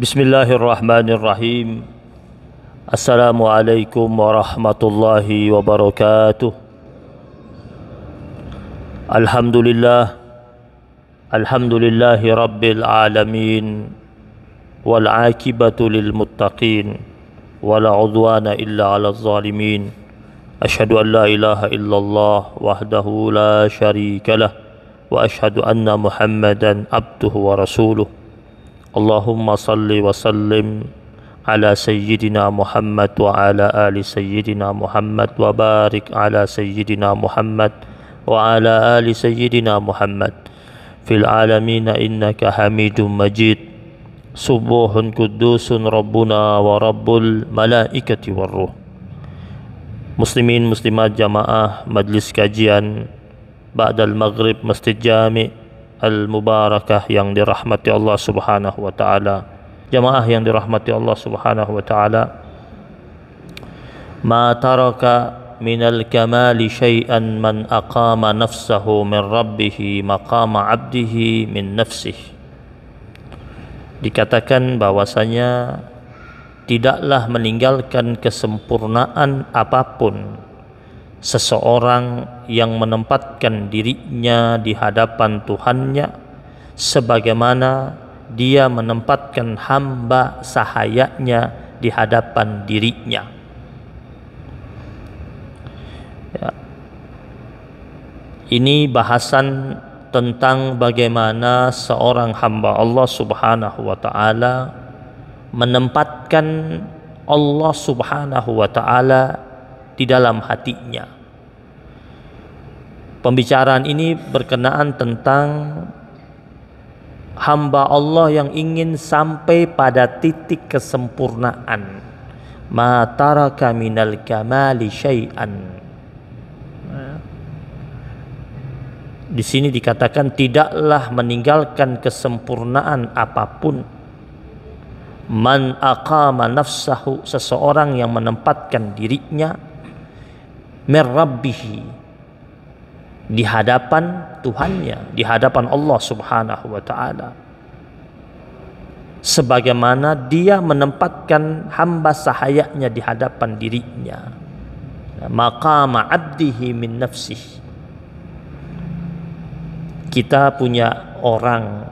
Bismillahirrahmanirrahim Assalamualaikum warahmatullahi wabarakatuh Alhamdulillah Alhamdulillahi rabbil alamin Wal akibatu lil illa ala zalimin Ashadu an la illallah wahdahu la sharika Wa ashadu anna muhammadan abduhu wa اللهم صل وسلم على سيدنا محمد وعلى آل سيدنا محمد وبارك على سيدنا محمد وعلى آل سيدنا محمد في العالمين إنك حميد مجيد سبوح قدوس ربنا ورب الملائكة والروح مسلمين مسلمات جماعة مجلس كجيان بعد المغرب مسجد جامع al-mubarakah yang dirahmati Allah Subhanahu wa taala. Jamaah yang dirahmati Allah Subhanahu wa taala. Ma taraka al kamali syai'an man aqama nafsahu min rabbih maqama 'abdihi min nafsih. Dikatakan bahwasanya tidaklah meninggalkan kesempurnaan apapun seseorang yang menempatkan dirinya di hadapan Tuhannya sebagaimana dia menempatkan hamba sahayanya di hadapan dirinya ya. ini bahasan tentang bagaimana seorang hamba Allah subhanahu wa ta'ala menempatkan Allah subhanahu wa ta'ala di dalam hatinya. Pembicaraan ini berkenaan tentang hamba Allah yang ingin sampai pada titik kesempurnaan. Ma taraka minal kamali syai'an. Di sini dikatakan tidaklah meninggalkan kesempurnaan apapun. Man aqama nafsahu seseorang yang menempatkan dirinya merabbihi di hadapan Tuhannya, di hadapan Allah Subhanahu wa taala. Sebagaimana dia menempatkan hamba sahayanya di hadapan dirinya. Maqama abdihi min nafsih. Kita punya orang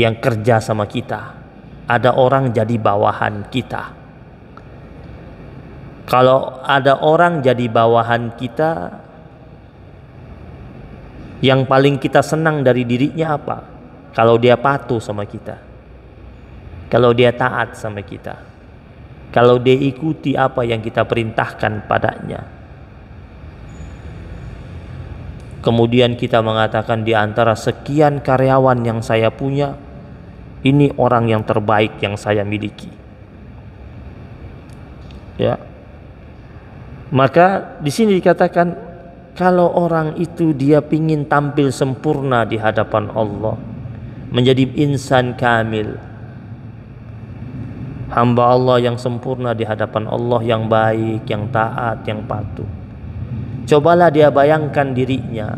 yang kerja sama kita. Ada orang jadi bawahan kita kalau ada orang jadi bawahan kita, yang paling kita senang dari dirinya apa? Kalau dia patuh sama kita. Kalau dia taat sama kita. Kalau dia ikuti apa yang kita perintahkan padanya. Kemudian kita mengatakan di antara sekian karyawan yang saya punya, ini orang yang terbaik yang saya miliki. Ya. Maka di sini dikatakan kalau orang itu dia pingin tampil sempurna di hadapan Allah, menjadi insan kamil, hamba Allah yang sempurna di hadapan Allah yang baik, yang taat, yang patuh. Cobalah dia bayangkan dirinya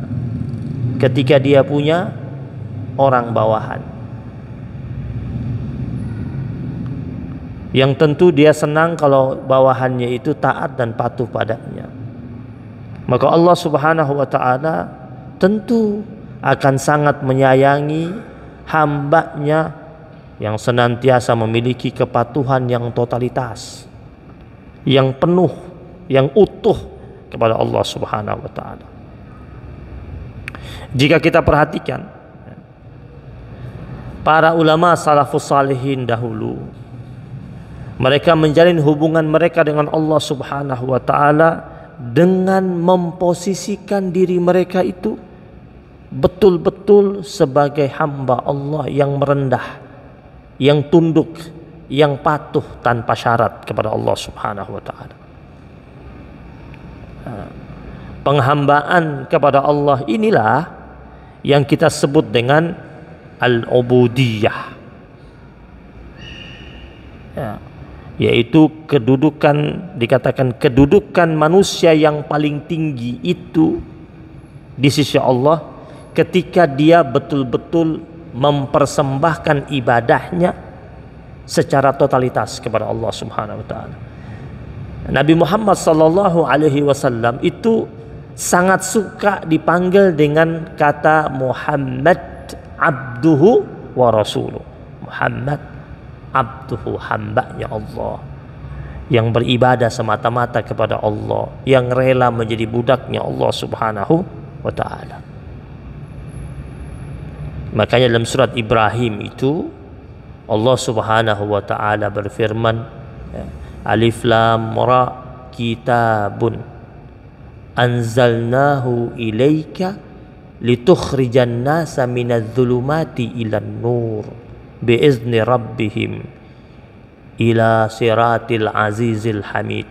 ketika dia punya orang bawahan. yang tentu dia senang kalau bawahannya itu taat dan patuh padanya. Maka Allah Subhanahu wa taala tentu akan sangat menyayangi hambanya yang senantiasa memiliki kepatuhan yang totalitas, yang penuh, yang utuh kepada Allah Subhanahu wa taala. Jika kita perhatikan para ulama salafus salihin dahulu mereka menjalin hubungan mereka dengan Allah Subhanahu wa taala dengan memposisikan diri mereka itu betul-betul sebagai hamba Allah yang merendah, yang tunduk, yang patuh tanpa syarat kepada Allah Subhanahu wa taala. Penghambaan kepada Allah inilah yang kita sebut dengan al-ubudiyah. Ya yaitu kedudukan dikatakan kedudukan manusia yang paling tinggi itu di sisi Allah ketika dia betul-betul mempersembahkan ibadahnya secara totalitas kepada Allah Subhanahu wa taala. Nabi Muhammad sallallahu alaihi wasallam itu sangat suka dipanggil dengan kata Muhammad abduhu wa rasuluh. Muhammad abduhu hambanya Allah yang beribadah semata-mata kepada Allah yang rela menjadi budaknya Allah subhanahu wa ta'ala makanya dalam surat Ibrahim itu Allah subhanahu wa ta'ala berfirman ya, alif lam ra kitabun anzalnahu ilaika litukhrijan nasa Minadzulumati ilan nur biizni rabbihim ila siratil azizil hamid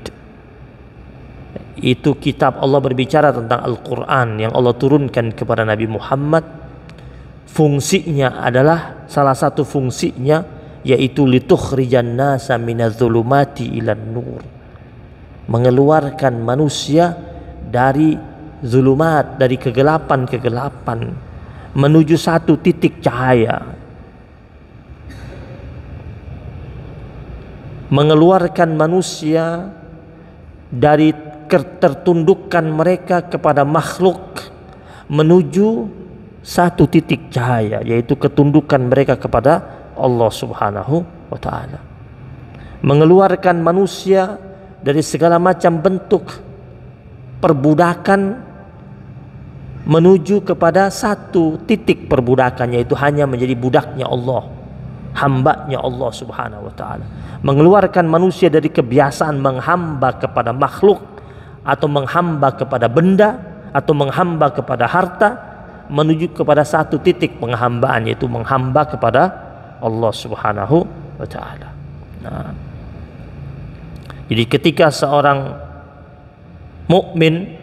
itu kitab Allah berbicara tentang Al-Quran yang Allah turunkan kepada Nabi Muhammad fungsinya adalah salah satu fungsinya yaitu litukhrijan nasa minadzulumati ilan nur mengeluarkan manusia dari zulumat dari kegelapan-kegelapan menuju satu titik cahaya mengeluarkan manusia dari ketertundukan mereka kepada makhluk menuju satu titik cahaya yaitu ketundukan mereka kepada Allah Subhanahu wa taala. Mengeluarkan manusia dari segala macam bentuk perbudakan menuju kepada satu titik perbudakan yaitu hanya menjadi budaknya Allah hambanya Allah Subhanahu wa taala. Mengeluarkan manusia dari kebiasaan menghamba kepada makhluk atau menghamba kepada benda atau menghamba kepada harta menuju kepada satu titik penghambaan yaitu menghamba kepada Allah Subhanahu wa taala. Nah. Jadi ketika seorang mukmin,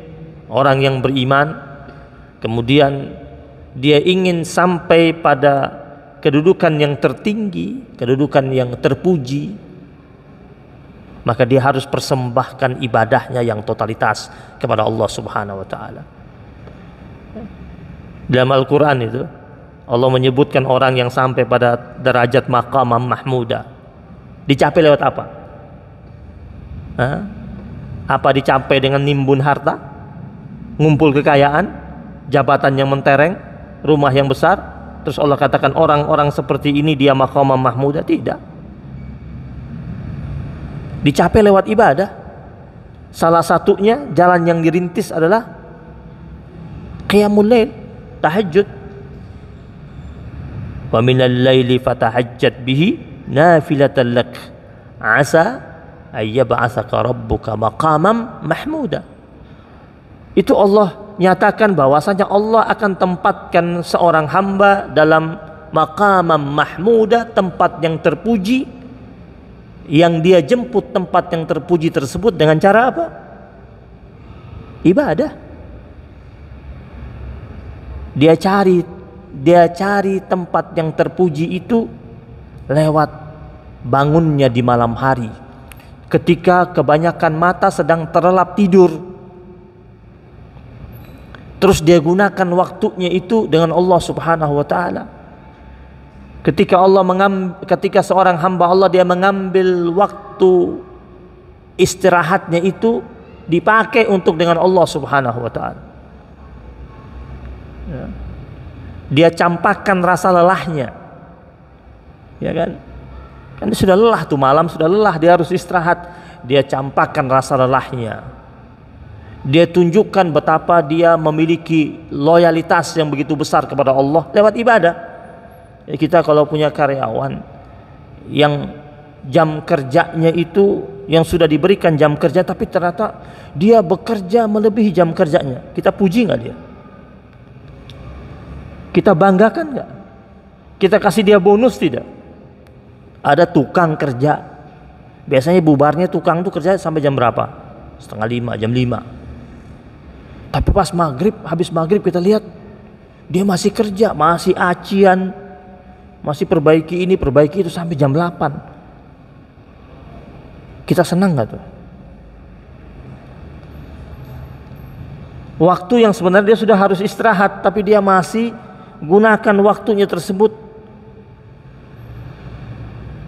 orang yang beriman kemudian dia ingin sampai pada kedudukan yang tertinggi, kedudukan yang terpuji, maka dia harus persembahkan ibadahnya yang totalitas kepada Allah Subhanahu wa taala. Dalam Al-Qur'an itu Allah menyebutkan orang yang sampai pada derajat maqamah mahmuda. Dicapai lewat apa? Hah? Apa dicapai dengan nimbun harta? Ngumpul kekayaan, jabatan yang mentereng, rumah yang besar, Terus Allah katakan orang-orang seperti ini dia makamah mahmudah tidak. Dicapai lewat ibadah. Salah satunya jalan yang dirintis adalah qiyamul lail, tahajud. Wa minal laili fatahajjat bihi nafilatan lak asa ayyab'atsaka rabbuka maqaman mahmuda. Itu Allah nyatakan bahwasanya Allah akan tempatkan seorang hamba dalam makamam mahmuda tempat yang terpuji yang dia jemput tempat yang terpuji tersebut dengan cara apa? Ibadah. Dia cari dia cari tempat yang terpuji itu lewat bangunnya di malam hari. Ketika kebanyakan mata sedang terlelap tidur, Terus dia gunakan waktunya itu dengan Allah Subhanahu wa taala. Ketika Allah mengambil, ketika seorang hamba Allah dia mengambil waktu istirahatnya itu dipakai untuk dengan Allah Subhanahu wa taala. Ya. Dia campakkan rasa lelahnya. Ya kan? Kan dia sudah lelah tuh malam sudah lelah dia harus istirahat. Dia campakkan rasa lelahnya dia tunjukkan betapa dia memiliki loyalitas yang begitu besar kepada Allah lewat ibadah. Ya, kita kalau punya karyawan yang jam kerjanya itu yang sudah diberikan jam kerja tapi ternyata dia bekerja melebihi jam kerjanya. Kita puji nggak dia? Kita banggakan nggak? Kita kasih dia bonus tidak? Ada tukang kerja. Biasanya bubarnya tukang tuh kerja sampai jam berapa? Setengah lima, jam lima tapi pas maghrib, habis maghrib kita lihat dia masih kerja, masih acian, masih perbaiki ini, perbaiki itu sampai jam 8. Kita senang nggak tuh? Waktu yang sebenarnya dia sudah harus istirahat, tapi dia masih gunakan waktunya tersebut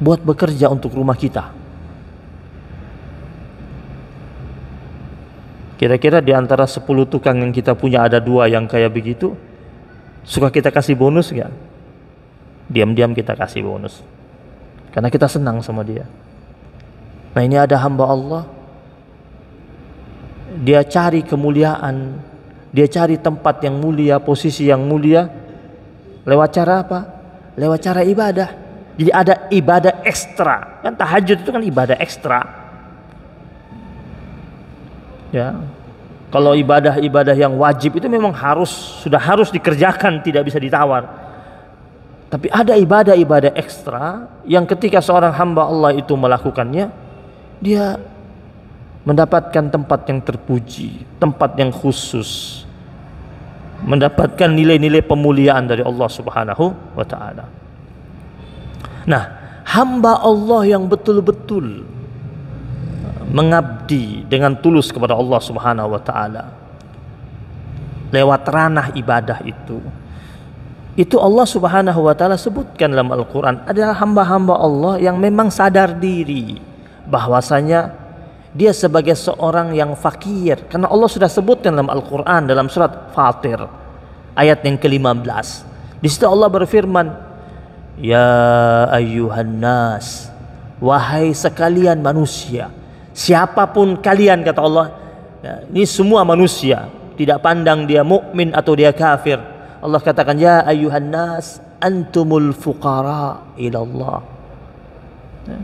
buat bekerja untuk rumah kita. Kira-kira di antara 10 tukang yang kita punya ada dua yang kayak begitu, suka kita kasih bonus nggak? Diam-diam kita kasih bonus. Karena kita senang sama dia. Nah ini ada hamba Allah. Dia cari kemuliaan. Dia cari tempat yang mulia, posisi yang mulia. Lewat cara apa? Lewat cara ibadah. Jadi ada ibadah ekstra. Kan tahajud itu kan ibadah ekstra ya kalau ibadah-ibadah yang wajib itu memang harus sudah harus dikerjakan tidak bisa ditawar tapi ada ibadah-ibadah ekstra yang ketika seorang hamba Allah itu melakukannya dia mendapatkan tempat yang terpuji tempat yang khusus mendapatkan nilai-nilai pemuliaan dari Allah Subhanahu wa taala nah hamba Allah yang betul-betul mengabdi dengan tulus kepada Allah Subhanahu wa taala lewat ranah ibadah itu itu Allah Subhanahu wa taala sebutkan dalam Al-Qur'an adalah hamba-hamba Allah yang memang sadar diri bahwasanya dia sebagai seorang yang fakir karena Allah sudah sebutkan dalam Al-Qur'an dalam surat Fatir ayat yang ke-15 di situ Allah berfirman ya ayyuhan nas wahai sekalian manusia siapapun kalian kata Allah ya, ini semua manusia tidak pandang dia mukmin atau dia kafir Allah katakan ya ayuhan nas antumul fuqara ilallah. ya.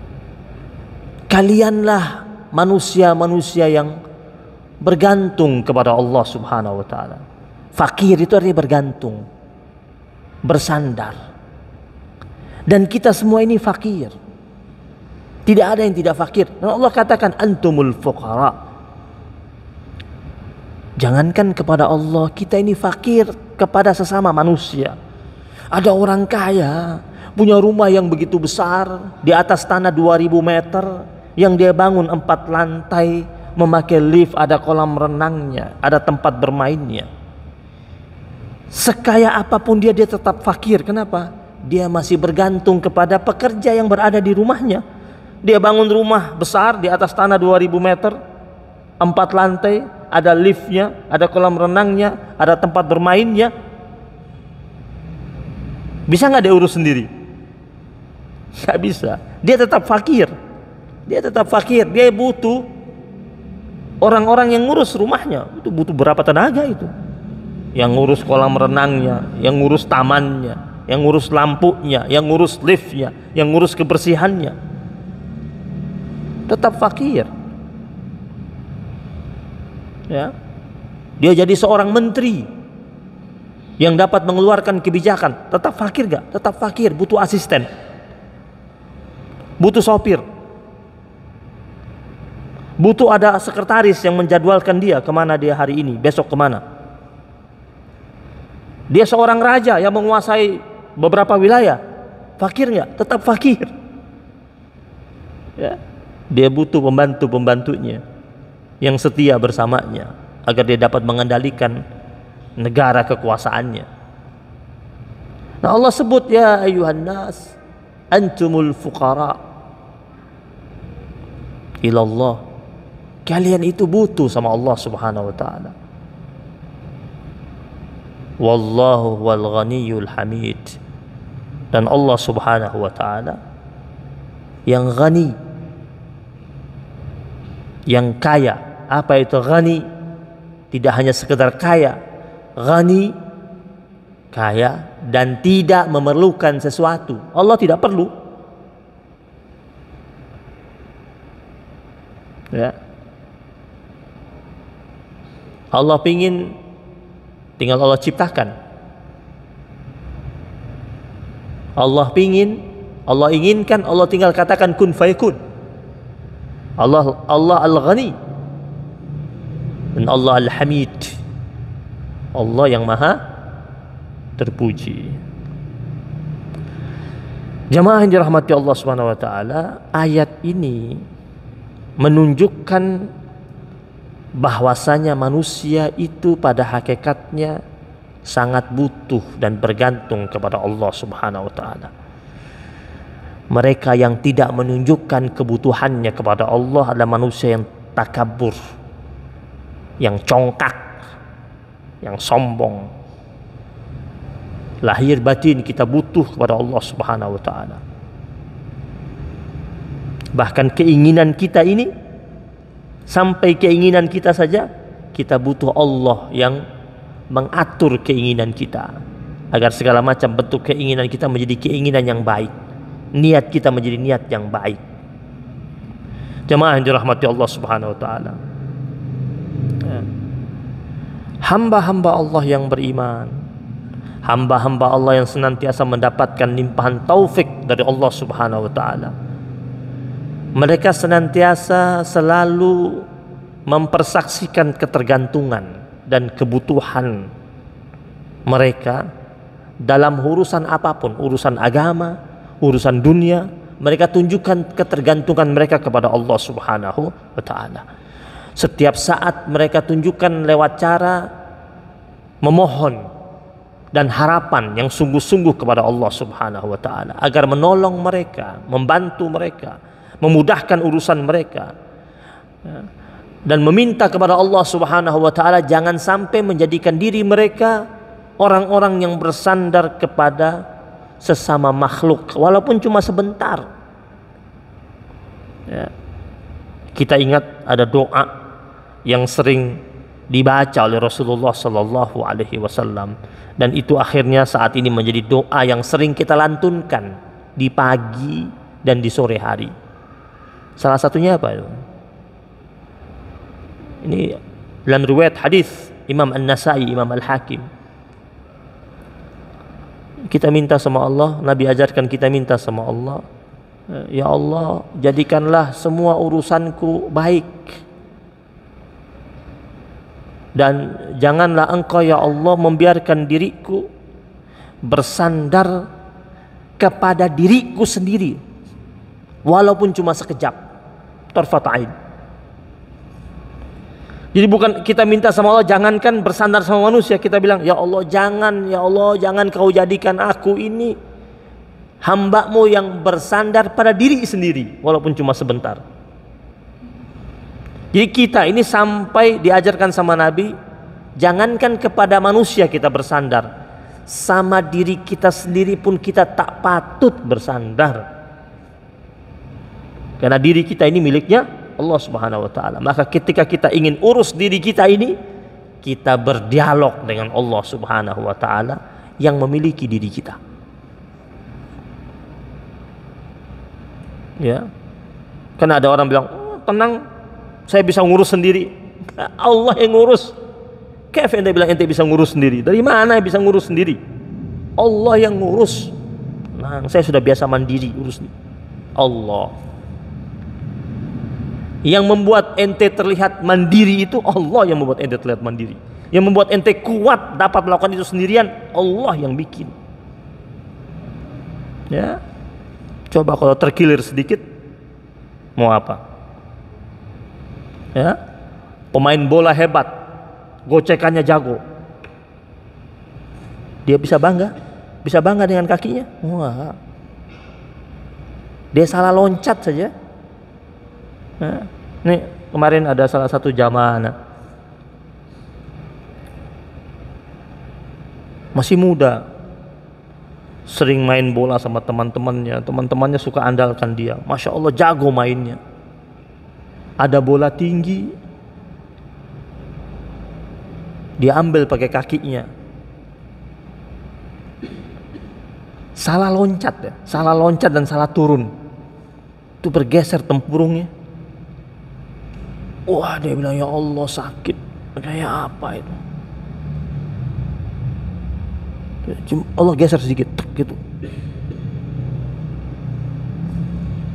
kalianlah manusia-manusia yang bergantung kepada Allah Subhanahu wa taala fakir itu artinya bergantung bersandar dan kita semua ini fakir tidak ada yang tidak fakir. Dan Allah katakan antumul fuqara. Jangankan kepada Allah, kita ini fakir kepada sesama manusia. Ada orang kaya, punya rumah yang begitu besar, di atas tanah 2000 meter, yang dia bangun empat lantai, memakai lift, ada kolam renangnya, ada tempat bermainnya. Sekaya apapun dia, dia tetap fakir. Kenapa? Dia masih bergantung kepada pekerja yang berada di rumahnya. Dia bangun rumah besar di atas tanah 2000 meter, empat lantai, ada liftnya, ada kolam renangnya, ada tempat bermainnya. Bisa nggak dia urus sendiri? Nggak bisa. Dia tetap fakir. Dia tetap fakir. Dia butuh orang-orang yang ngurus rumahnya. Itu butuh berapa tenaga itu? Yang ngurus kolam renangnya, yang ngurus tamannya, yang ngurus lampunya, yang ngurus liftnya, yang ngurus kebersihannya tetap fakir. Ya. Dia jadi seorang menteri yang dapat mengeluarkan kebijakan, tetap fakir gak? Tetap fakir, butuh asisten. Butuh sopir. Butuh ada sekretaris yang menjadwalkan dia kemana dia hari ini, besok kemana. Dia seorang raja yang menguasai beberapa wilayah. Fakir gak? Tetap fakir. Ya. Dia butuh pembantu-pembantunya yang setia bersamanya agar dia dapat mengendalikan negara kekuasaannya. Nah Allah sebut ya ayuhan nas antumul fuqara ilallah. Kalian itu butuh sama Allah Subhanahu wa taala. Wallahu wal ghaniyul hamid. Dan Allah Subhanahu wa taala yang ghani yang kaya. Apa itu ghani? Tidak hanya sekedar kaya. Ghani kaya dan tidak memerlukan sesuatu. Allah tidak perlu. Ya. Allah ingin tinggal Allah ciptakan. Allah ingin Allah inginkan, Allah tinggal katakan kun fayakun. Allah Allah Al-Ghani dan Allah Al-Hamid. Allah yang Maha terpuji. Jamaah yang dirahmati Allah Subhanahu wa taala, ayat ini menunjukkan bahwasanya manusia itu pada hakikatnya sangat butuh dan bergantung kepada Allah Subhanahu wa taala mereka yang tidak menunjukkan kebutuhannya kepada Allah adalah manusia yang takabur yang congkak yang sombong lahir batin kita butuh kepada Allah Subhanahu wa taala bahkan keinginan kita ini sampai keinginan kita saja kita butuh Allah yang mengatur keinginan kita agar segala macam bentuk keinginan kita menjadi keinginan yang baik niat kita menjadi niat yang baik. Jemaah yang dirahmati Allah Subhanahu wa taala. Ya. Hamba-hamba Allah yang beriman, hamba-hamba Allah yang senantiasa mendapatkan limpahan taufik dari Allah Subhanahu wa taala. Mereka senantiasa selalu mempersaksikan ketergantungan dan kebutuhan mereka dalam urusan apapun, urusan agama, urusan dunia, mereka tunjukkan ketergantungan mereka kepada Allah Subhanahu wa taala. Setiap saat mereka tunjukkan lewat cara memohon dan harapan yang sungguh-sungguh kepada Allah Subhanahu wa taala agar menolong mereka, membantu mereka, memudahkan urusan mereka. Dan meminta kepada Allah Subhanahu wa taala jangan sampai menjadikan diri mereka orang-orang yang bersandar kepada sesama makhluk walaupun cuma sebentar ya. kita ingat ada doa yang sering dibaca oleh Rasulullah Shallallahu Alaihi Wasallam dan itu akhirnya saat ini menjadi doa yang sering kita lantunkan di pagi dan di sore hari salah satunya apa itu? ini dalam riwayat hadis Imam An-Nasai Imam Al-Hakim kita minta sama Allah, Nabi ajarkan kita minta sama Allah. Eh, ya Allah, jadikanlah semua urusanku baik. Dan janganlah engkau ya Allah membiarkan diriku bersandar kepada diriku sendiri. Walaupun cuma sekejap. Tarfata'in. Jadi bukan kita minta sama Allah jangankan bersandar sama manusia, kita bilang ya Allah jangan ya Allah jangan kau jadikan aku ini hambamu yang bersandar pada diri sendiri walaupun cuma sebentar. Jadi kita ini sampai diajarkan sama Nabi jangankan kepada manusia kita bersandar sama diri kita sendiri pun kita tak patut bersandar. Karena diri kita ini miliknya Allah Subhanahu wa taala. Maka ketika kita ingin urus diri kita ini, kita berdialog dengan Allah Subhanahu wa taala yang memiliki diri kita. Ya. Karena ada orang bilang, oh, "Tenang, saya bisa ngurus sendiri." Allah yang ngurus. Kayak ente bilang ente bisa ngurus sendiri. Dari mana bisa ngurus sendiri? Allah yang ngurus. Nah, saya sudah biasa mandiri urus. Allah yang membuat ente terlihat mandiri itu Allah yang membuat ente terlihat mandiri. Yang membuat ente kuat dapat melakukan itu sendirian Allah yang bikin. Ya. Coba kalau terkilir sedikit mau apa? Ya. Pemain bola hebat. Gocekannya jago. Dia bisa bangga? Bisa bangga dengan kakinya? Wah. Dia salah loncat saja. Ya. Nih kemarin ada salah satu jamaah anak. Masih muda. Sering main bola sama teman-temannya. Teman-temannya suka andalkan dia. Masya Allah jago mainnya. Ada bola tinggi. diambil pakai kakinya. Salah loncat ya. Salah loncat dan salah turun. Itu bergeser tempurungnya Wah dia bilang ya Allah sakit kayak apa itu ya, Allah geser sedikit gitu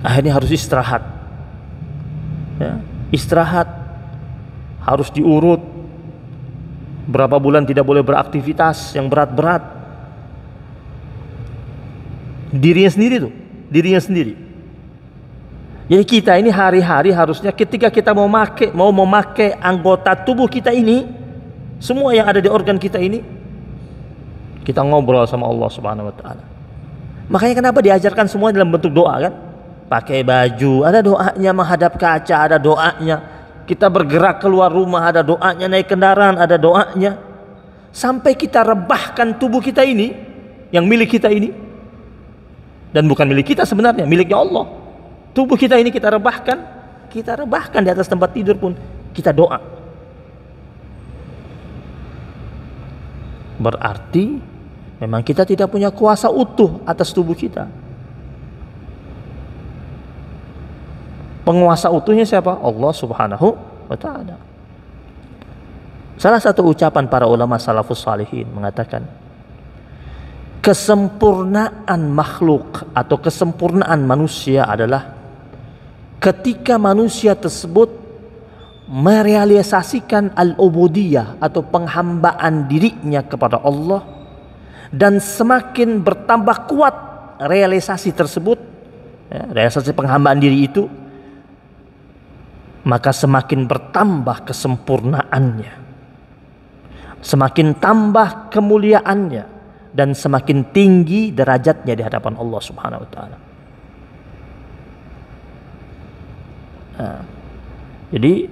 akhirnya harus istirahat ya, istirahat harus diurut berapa bulan tidak boleh beraktivitas yang berat-berat dirinya sendiri tuh dirinya sendiri jadi kita ini hari-hari harusnya ketika kita mau make, mau memakai anggota tubuh kita ini, semua yang ada di organ kita ini, kita ngobrol sama Allah Subhanahu wa taala. Makanya kenapa diajarkan semua dalam bentuk doa kan? Pakai baju, ada doanya menghadap kaca, ada doanya. Kita bergerak keluar rumah, ada doanya naik kendaraan, ada doanya. Sampai kita rebahkan tubuh kita ini yang milik kita ini dan bukan milik kita sebenarnya, miliknya Allah. Tubuh kita ini kita rebahkan, kita rebahkan di atas tempat tidur pun kita doa. Berarti memang kita tidak punya kuasa utuh atas tubuh kita. Penguasa utuhnya siapa? Allah Subhanahu wa taala. Salah satu ucapan para ulama salafus salihin mengatakan, kesempurnaan makhluk atau kesempurnaan manusia adalah ketika manusia tersebut merealisasikan al-ubudiyah atau penghambaan dirinya kepada Allah dan semakin bertambah kuat realisasi tersebut ya, realisasi penghambaan diri itu maka semakin bertambah kesempurnaannya semakin tambah kemuliaannya dan semakin tinggi derajatnya di hadapan Allah Subhanahu wa taala Nah, jadi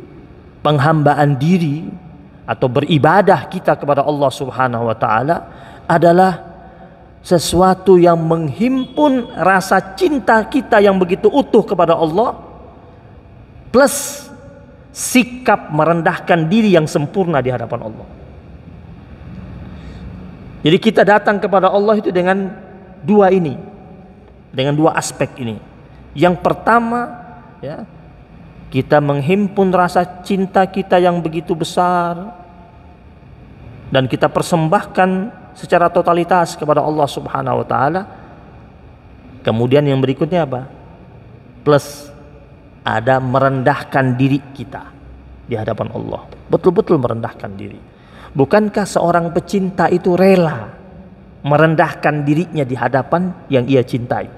penghambaan diri atau beribadah kita kepada Allah Subhanahu wa taala adalah sesuatu yang menghimpun rasa cinta kita yang begitu utuh kepada Allah plus sikap merendahkan diri yang sempurna di hadapan Allah. Jadi kita datang kepada Allah itu dengan dua ini, dengan dua aspek ini. Yang pertama, ya, kita menghimpun rasa cinta kita yang begitu besar dan kita persembahkan secara totalitas kepada Allah Subhanahu wa taala. Kemudian yang berikutnya apa? Plus ada merendahkan diri kita di hadapan Allah. Betul-betul merendahkan diri. Bukankah seorang pecinta itu rela merendahkan dirinya di hadapan yang ia cintai?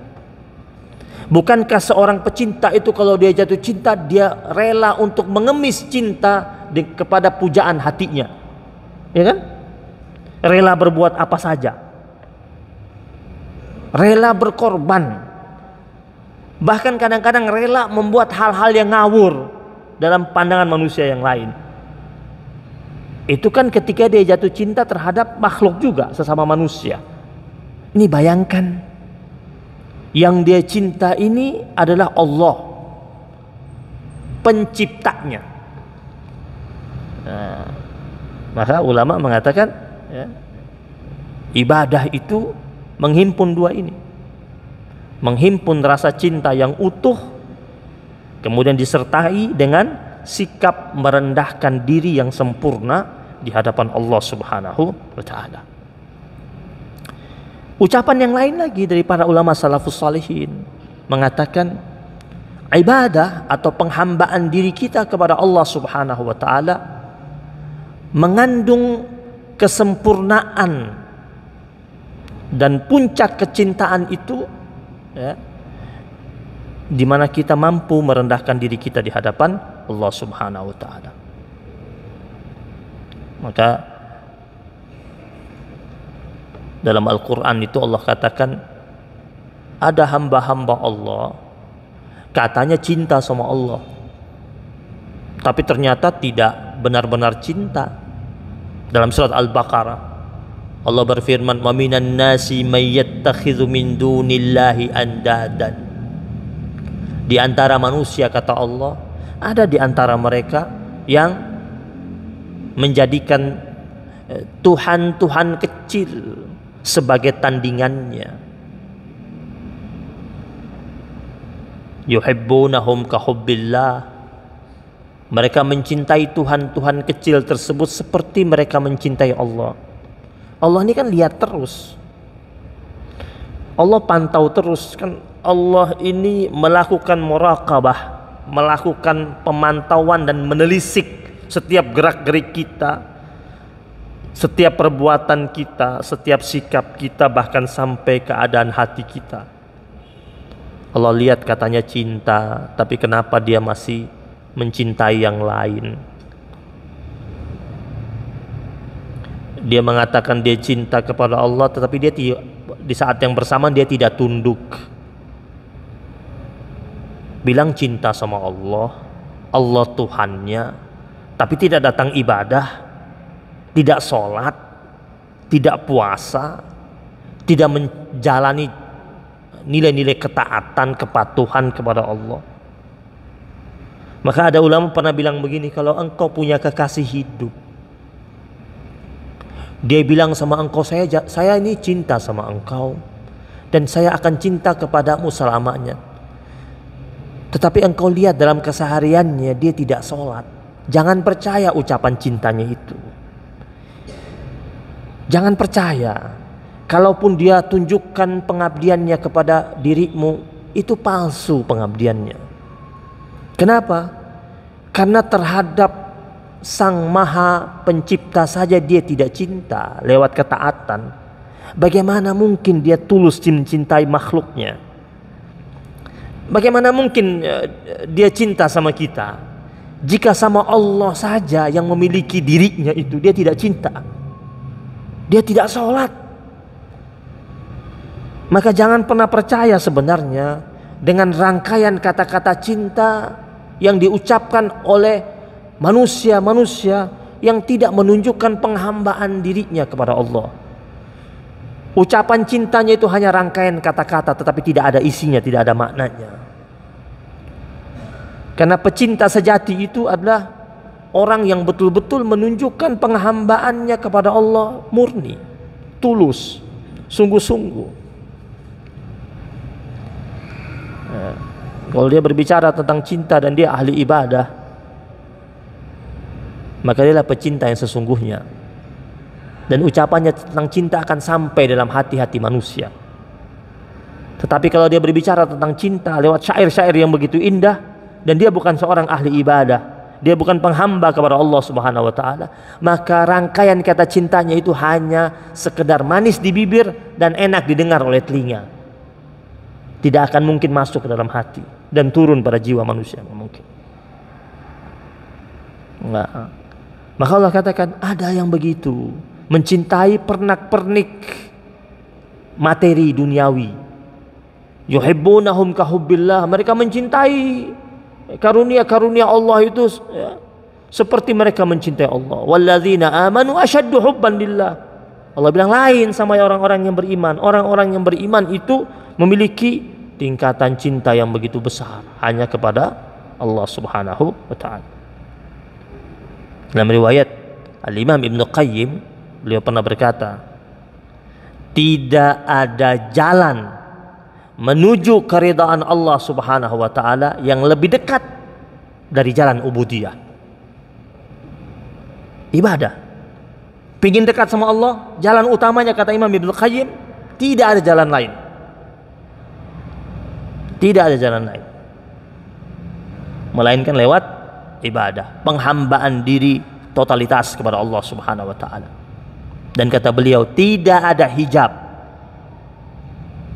Bukankah seorang pecinta itu kalau dia jatuh cinta dia rela untuk mengemis cinta di, kepada pujaan hatinya. Ya kan? Rela berbuat apa saja. Rela berkorban. Bahkan kadang-kadang rela membuat hal-hal yang ngawur dalam pandangan manusia yang lain. Itu kan ketika dia jatuh cinta terhadap makhluk juga sesama manusia. Ini bayangkan yang dia cinta ini adalah Allah penciptanya nah, maka ulama mengatakan ya, ibadah itu menghimpun dua ini menghimpun rasa cinta yang utuh kemudian disertai dengan sikap merendahkan diri yang sempurna di hadapan Allah Subhanahu wa taala Ucapan yang lain lagi dari para ulama salafus salihin mengatakan ibadah atau penghambaan diri kita kepada Allah Subhanahu wa taala mengandung kesempurnaan dan puncak kecintaan itu ya, di mana kita mampu merendahkan diri kita di hadapan Allah Subhanahu wa taala. Maka dalam Al-Quran itu Allah katakan ada hamba-hamba Allah katanya cinta sama Allah tapi ternyata tidak benar-benar cinta dalam surat Al-Baqarah Allah berfirman maminan nasi mayyattakhidhu min dunillahi andadan di antara manusia kata Allah ada di antara mereka yang menjadikan eh, Tuhan-Tuhan kecil sebagai tandingannya. Yuhibbunahum kahubbillah. Mereka mencintai Tuhan-Tuhan kecil tersebut seperti mereka mencintai Allah. Allah ini kan lihat terus. Allah pantau terus kan Allah ini melakukan muraqabah, melakukan pemantauan dan menelisik setiap gerak-gerik kita, setiap perbuatan kita, setiap sikap kita bahkan sampai keadaan hati kita. Allah lihat katanya cinta, tapi kenapa dia masih mencintai yang lain? Dia mengatakan dia cinta kepada Allah, tetapi dia di saat yang bersamaan dia tidak tunduk. Bilang cinta sama Allah, Allah Tuhannya, tapi tidak datang ibadah tidak sholat, tidak puasa, tidak menjalani nilai-nilai ketaatan, kepatuhan kepada Allah. Maka ada ulama pernah bilang begini, kalau engkau punya kekasih hidup, dia bilang sama engkau, saya saya ini cinta sama engkau dan saya akan cinta kepadamu selamanya. Tetapi engkau lihat dalam kesehariannya dia tidak sholat. Jangan percaya ucapan cintanya itu. Jangan percaya. Kalaupun dia tunjukkan pengabdiannya kepada dirimu, itu palsu pengabdiannya. Kenapa? Karena terhadap Sang Maha Pencipta saja dia tidak cinta lewat ketaatan. Bagaimana mungkin dia tulus mencintai makhluknya? Bagaimana mungkin eh, dia cinta sama kita? Jika sama Allah saja yang memiliki dirinya itu dia tidak cinta dia tidak sholat. Maka jangan pernah percaya sebenarnya dengan rangkaian kata-kata cinta yang diucapkan oleh manusia-manusia yang tidak menunjukkan penghambaan dirinya kepada Allah. Ucapan cintanya itu hanya rangkaian kata-kata tetapi tidak ada isinya, tidak ada maknanya. Karena pecinta sejati itu adalah orang yang betul-betul menunjukkan penghambaannya kepada Allah murni, tulus, sungguh-sungguh. Nah, kalau dia berbicara tentang cinta dan dia ahli ibadah, maka dialah pecinta yang sesungguhnya. Dan ucapannya tentang cinta akan sampai dalam hati-hati manusia. Tetapi kalau dia berbicara tentang cinta lewat syair-syair yang begitu indah dan dia bukan seorang ahli ibadah, dia bukan penghamba kepada Allah Subhanahu wa taala, maka rangkaian kata cintanya itu hanya sekedar manis di bibir dan enak didengar oleh telinga. Tidak akan mungkin masuk ke dalam hati dan turun pada jiwa manusia mungkin. Enggak. Maka Allah katakan ada yang begitu, mencintai pernak-pernik materi duniawi. Yuhibbunahum kahubbillah, mereka mencintai karunia-karunia Allah itu ya, seperti mereka mencintai Allah. Walladzina amanu asyaddu hubban lillah. Allah bilang lain sama orang-orang yang beriman. Orang-orang yang beriman itu memiliki tingkatan cinta yang begitu besar hanya kepada Allah Subhanahu wa taala. Dalam riwayat Al-Imam Ibnu Qayyim beliau pernah berkata, tidak ada jalan menuju keridaan Allah Subhanahu wa taala yang lebih dekat dari jalan ubudiyah. Ibadah. Pingin dekat sama Allah, jalan utamanya kata Imam Ibnu Qayyim, tidak ada jalan lain. Tidak ada jalan lain. Melainkan lewat ibadah, penghambaan diri totalitas kepada Allah Subhanahu wa taala. Dan kata beliau, tidak ada hijab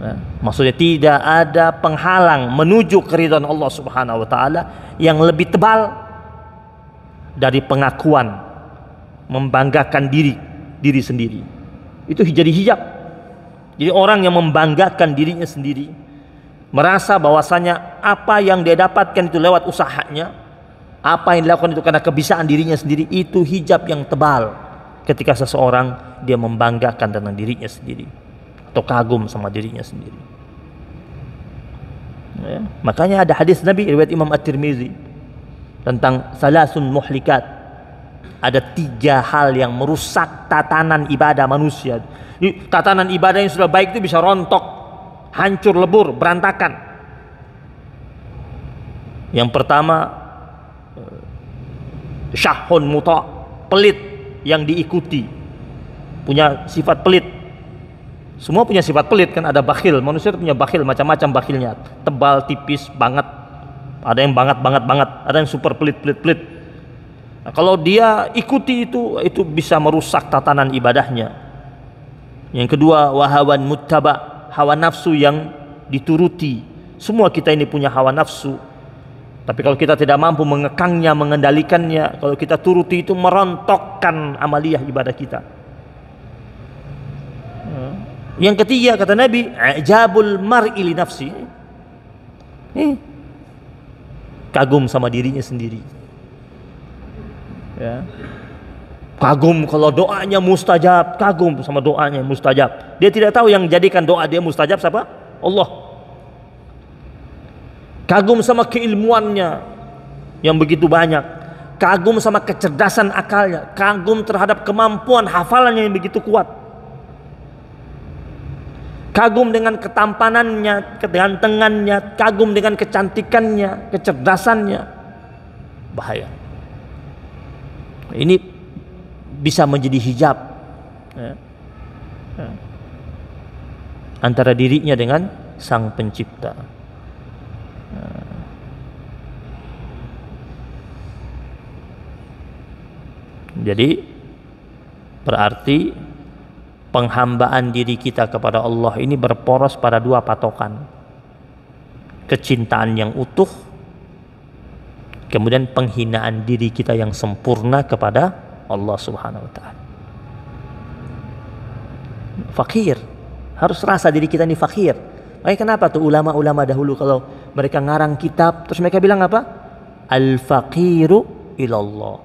Ya. Maksudnya tidak ada penghalang menuju keridhaan Allah Subhanahu wa taala yang lebih tebal dari pengakuan membanggakan diri diri sendiri. Itu jadi hijab. Jadi orang yang membanggakan dirinya sendiri merasa bahwasanya apa yang dia dapatkan itu lewat usahanya, apa yang dilakukan itu karena kebiasaan dirinya sendiri itu hijab yang tebal ketika seseorang dia membanggakan tentang dirinya sendiri atau kagum sama dirinya sendiri. Ya. Makanya ada hadis Nabi riwayat Imam At-Tirmizi tentang salasun muhlikat. Ada tiga hal yang merusak tatanan ibadah manusia. Tatanan ibadah yang sudah baik itu bisa rontok, hancur lebur, berantakan. Yang pertama eh, syahun muta, pelit yang diikuti. Punya sifat pelit, semua punya sifat pelit kan ada bakhil, manusia itu punya bakhil macam-macam bakhilnya. Tebal, tipis, banget. Ada yang banget banget banget, ada yang super pelit-pelit pelit. Nah, kalau dia ikuti itu itu bisa merusak tatanan ibadahnya. Yang kedua wahawan muttaba, hawa nafsu yang dituruti. Semua kita ini punya hawa nafsu. Tapi kalau kita tidak mampu mengekangnya, mengendalikannya, kalau kita turuti itu merontokkan amaliah ibadah kita. Hmm. Yang ketiga kata Nabi, ajabul mar'i li nafsi. Eh, kagum sama dirinya sendiri. Ya. Kagum kalau doanya mustajab, kagum sama doanya mustajab. Dia tidak tahu yang jadikan doa dia mustajab siapa? Allah. Kagum sama keilmuannya yang begitu banyak. Kagum sama kecerdasan akalnya, kagum terhadap kemampuan hafalannya yang begitu kuat kagum dengan ketampanannya, kegantengannya, kagum dengan kecantikannya, kecerdasannya. Bahaya. Ini bisa menjadi hijab ya. Ya. antara dirinya dengan sang pencipta. Ya. Jadi berarti penghambaan diri kita kepada Allah ini berporos pada dua patokan kecintaan yang utuh kemudian penghinaan diri kita yang sempurna kepada Allah Subhanahu wa taala fakir harus rasa diri kita ini fakir makanya kenapa tuh ulama-ulama dahulu kalau mereka ngarang kitab terus mereka bilang apa al faqiru ilallah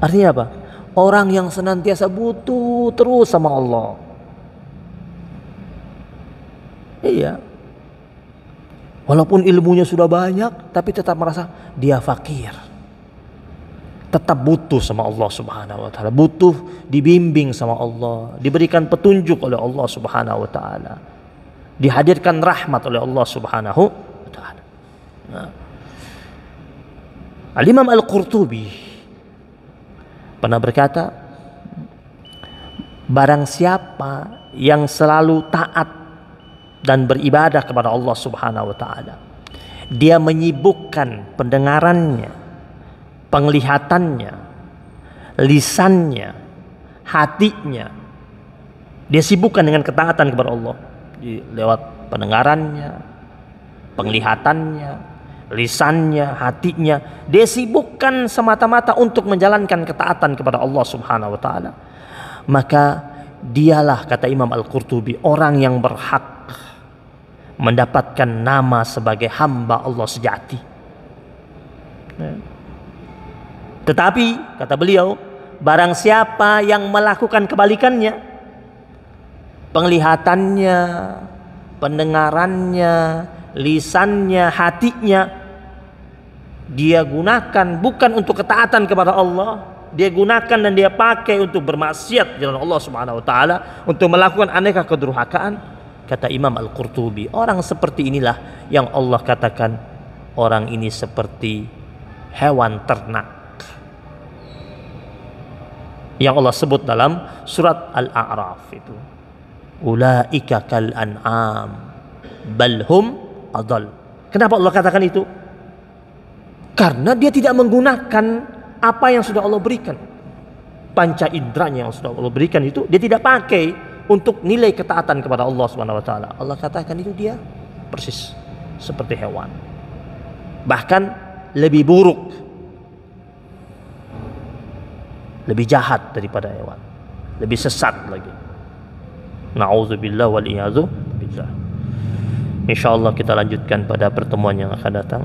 artinya apa orang yang senantiasa butuh terus sama Allah. Iya. Walaupun ilmunya sudah banyak, tapi tetap merasa dia fakir. Tetap butuh sama Allah Subhanahu wa taala, butuh dibimbing sama Allah, diberikan petunjuk oleh Allah Subhanahu wa taala. Dihadirkan rahmat oleh Allah Subhanahu wa taala. Nah. Al-Imam Al-Qurtubi pernah berkata, barang siapa yang selalu taat dan beribadah kepada Allah Subhanahu wa taala, dia menyibukkan pendengarannya, penglihatannya, lisannya, hatinya. Dia sibukkan dengan ketaatan kepada Allah lewat pendengarannya, penglihatannya, lisannya, hatinya. Dia sibukkan semata-mata untuk menjalankan ketaatan kepada Allah Subhanahu wa taala. Maka dialah kata Imam Al-Qurtubi orang yang berhak mendapatkan nama sebagai hamba Allah sejati. Ya. Tetapi kata beliau, barang siapa yang melakukan kebalikannya, penglihatannya, pendengarannya, lisannya, hatinya dia gunakan bukan untuk ketaatan kepada Allah dia gunakan dan dia pakai untuk bermaksiat jalan Allah Subhanahu wa taala untuk melakukan aneka kedurhakaan kata Imam Al-Qurtubi orang seperti inilah yang Allah katakan orang ini seperti hewan ternak yang Allah sebut dalam surat Al-A'raf itu ulaika kal an'am balhum adal kenapa Allah katakan itu karena dia tidak menggunakan apa yang sudah Allah berikan. Panca inderanya yang sudah Allah berikan itu dia tidak pakai untuk nilai ketaatan kepada Allah Subhanahu wa taala. Allah katakan itu dia persis seperti hewan. Bahkan lebih buruk. Lebih jahat daripada hewan. Lebih sesat lagi. Nauzubillah wal billah. Insyaallah kita lanjutkan pada pertemuan yang akan datang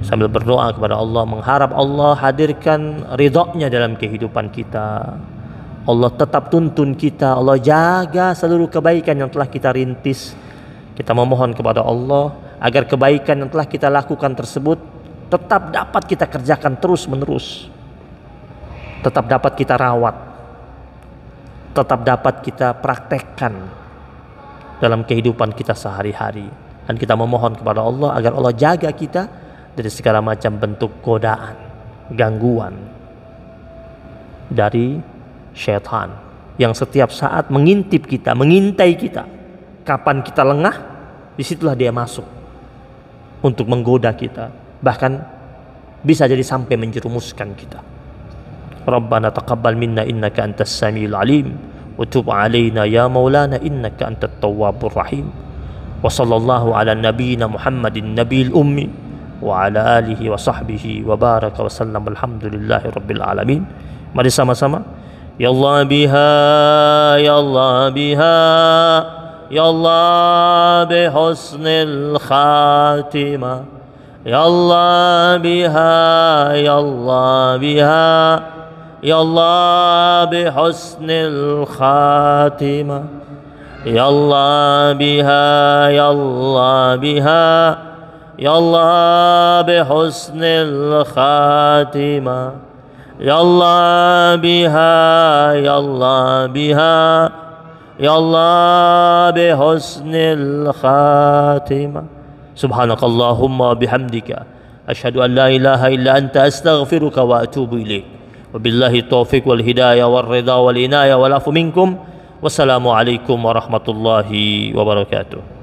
sambil berdoa kepada Allah mengharap Allah hadirkan ridhonya dalam kehidupan kita Allah tetap tuntun kita Allah jaga seluruh kebaikan yang telah kita rintis kita memohon kepada Allah agar kebaikan yang telah kita lakukan tersebut tetap dapat kita kerjakan terus menerus tetap dapat kita rawat tetap dapat kita praktekkan dalam kehidupan kita sehari-hari dan kita memohon kepada Allah agar Allah jaga kita dari segala macam bentuk godaan, gangguan dari setan yang setiap saat mengintip kita, mengintai kita. Kapan kita lengah, disitulah dia masuk untuk menggoda kita, bahkan bisa jadi sampai menjerumuskan kita. Rabbana taqabbal minna innaka antas samiul alim wa tub alaina ya maulana innaka antat tawwabur rahim. وصلى الله على نبينا محمد النبي ummi. وعلى آله وصحبه وبارك وسلم الحمد لله رب العالمين مري سما سما يا الله بها يا الله بها يا الله بحسن الخاتمة يا الله بها يا الله بها يا الله بحسن الخاتمه يا بها يا الله بها, يا الله بها يا الله بحسن الخاتمة يا الله بها يا الله بها يا الله بحسن الخاتمة سبحانك اللهم وبحمدك أشهد أن لا إله إلا أنت أستغفرك وأتوب إليك وبالله التوفيق والهداية والرضا والإناية والعفو منكم والسلام عليكم ورحمة الله وبركاته